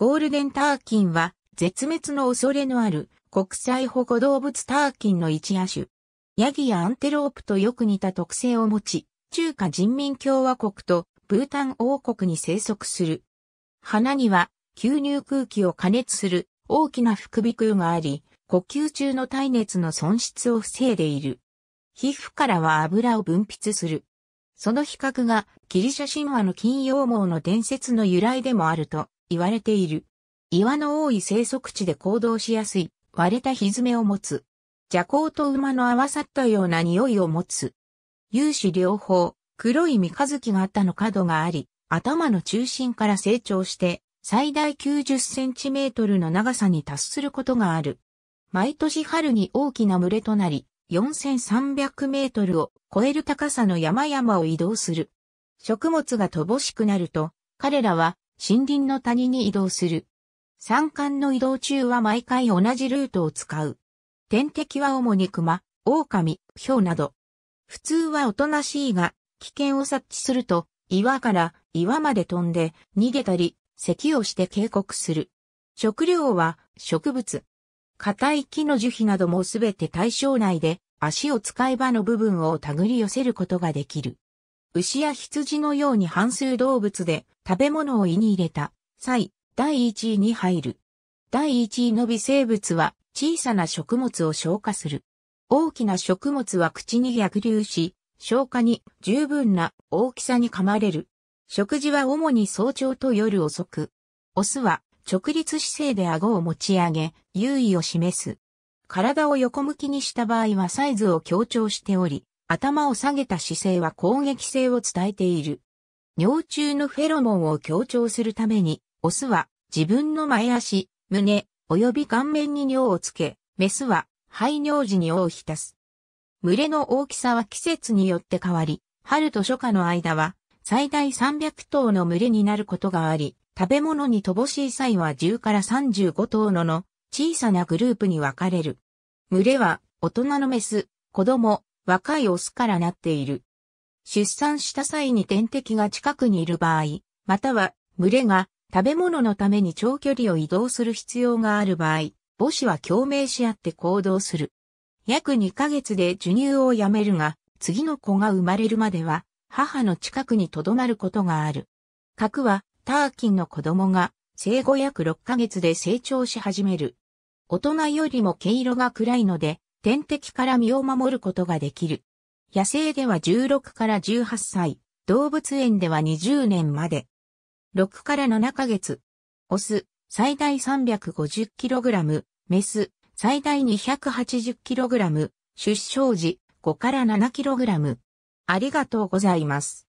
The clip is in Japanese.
ゴールデンターキンは絶滅の恐れのある国際保護動物ターキンの一野種。ヤギやアンテロープとよく似た特性を持ち、中華人民共和国とブータン王国に生息する。花には吸入空気を加熱する大きな副鼻腔があり、呼吸中の耐熱の損失を防いでいる。皮膚からは油を分泌する。その比較がギリシャ神話の金羊毛の伝説の由来でもあると言われている。岩の多い生息地で行動しやすい、割れたひずめを持つ。蛇行と馬の合わさったような匂いを持つ。有志両方、黒い三日月があったの角があり、頭の中心から成長して、最大90センチメートルの長さに達することがある。毎年春に大きな群れとなり、4300メートルを超える高さの山々を移動する。食物が乏しくなると、彼らは森林の谷に移動する。山間の移動中は毎回同じルートを使う。天敵は主に熊、狼、豹など。普通はおとなしいが、危険を察知すると、岩から岩まで飛んで逃げたり、咳をして警告する。食料は植物。硬い木の樹皮などもすべて対象内で足を使えばの部分を手繰り寄せることができる。牛や羊のように半数動物で食べ物を胃に入れた際、第1位に入る。第1位の微生物は小さな食物を消化する。大きな食物は口に逆流し、消化に十分な大きさに噛まれる。食事は主に早朝と夜遅く。オスは直立姿勢で顎を持ち上げ、優位を示す。体を横向きにした場合はサイズを強調しており、頭を下げた姿勢は攻撃性を伝えている。尿中のフェロモンを強調するために、オスは自分の前足、胸、及び顔面に尿をつけ、メスは排尿時に尿を浸す。群れの大きさは季節によって変わり、春と初夏の間は最大300頭の群れになることがあり、食べ物に乏しい際は10から35頭のの小さなグループに分かれる。群れは大人のメス、子供、若いオスからなっている。出産した際に天敵が近くにいる場合、または群れが食べ物のために長距離を移動する必要がある場合、母子は共鳴し合って行動する。約2ヶ月で授乳をやめるが、次の子が生まれるまでは、母の近くに留まることがある。核は、ターキンの子供が、生後約6ヶ月で成長し始める。大人よりも毛色が暗いので、天敵から身を守ることができる。野生では16から18歳、動物園では20年まで。6から7ヶ月。オス、最大 350kg、メス、最大 280kg、出生時、5から 7kg。ありがとうございます。